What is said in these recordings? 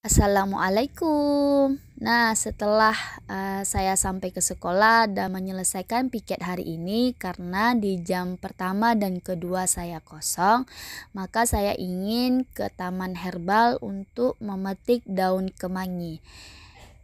Assalamualaikum. Nah, setelah uh, saya sampai ke sekolah dan menyelesaikan piket hari ini karena di jam pertama dan kedua saya kosong, maka saya ingin ke taman herbal untuk memetik daun kemangi.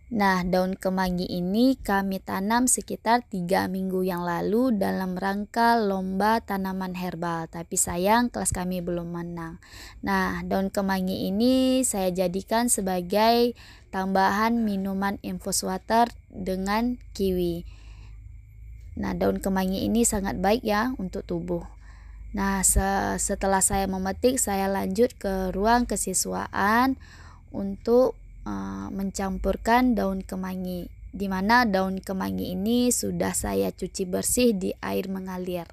Nah, daun kemangi ini kami tanam sekitar tiga minggu yang lalu dalam rangka lomba tanaman herbal, tapi sayang kelas kami belum menang. Nah, daun kemangi ini saya jadikan sebagai tambahan minuman infus water dengan kiwi. Nah, daun kemangi ini sangat baik ya untuk tubuh. Nah, setelah saya memetik, saya lanjut ke ruang kesiswaan untuk Eh, mencampurkan daun kemangi di mana daun kemangi ini sudah saya cuci bersih di air mengalir.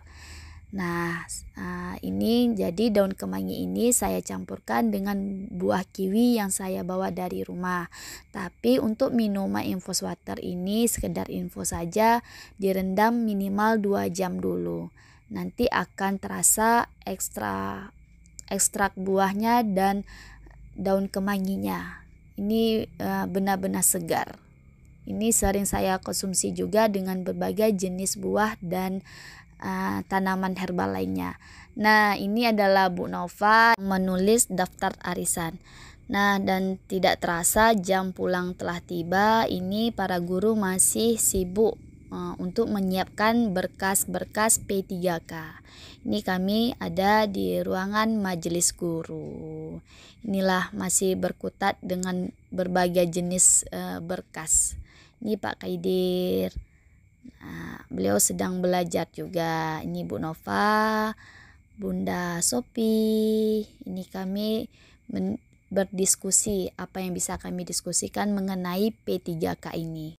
Nah, eh, ini jadi daun kemangi ini saya campurkan dengan buah kiwi yang saya bawa dari rumah. Tapi untuk minuman infus water ini sekedar info saja, direndam minimal 2 jam dulu. Nanti akan terasa ekstra ekstrak buahnya dan daun kemanginya. Ini eh, benar-benar segar. Ini sering saya konsumsi juga dengan berbagai jenis buah dan uh, tanaman herbal lainnya. Nah, ini adalah Bu Nova menulis daftar arisan. Nah, dan tidak terasa jam pulang telah tiba, ini para guru masih sibuk Eh, untuk menyiapkan berkas-berkas P3K. Ini kami ada di ruangan majelis guru. Inilah masih berkutat dengan berbagai jenis uh, berkas. Ini Pak Kaidir. Nah, beliau sedang belajar juga. Ini Bu Nova, Bunda Sopi. Ini kami berdiskusi apa yang bisa kami diskusikan mengenai P3K ini.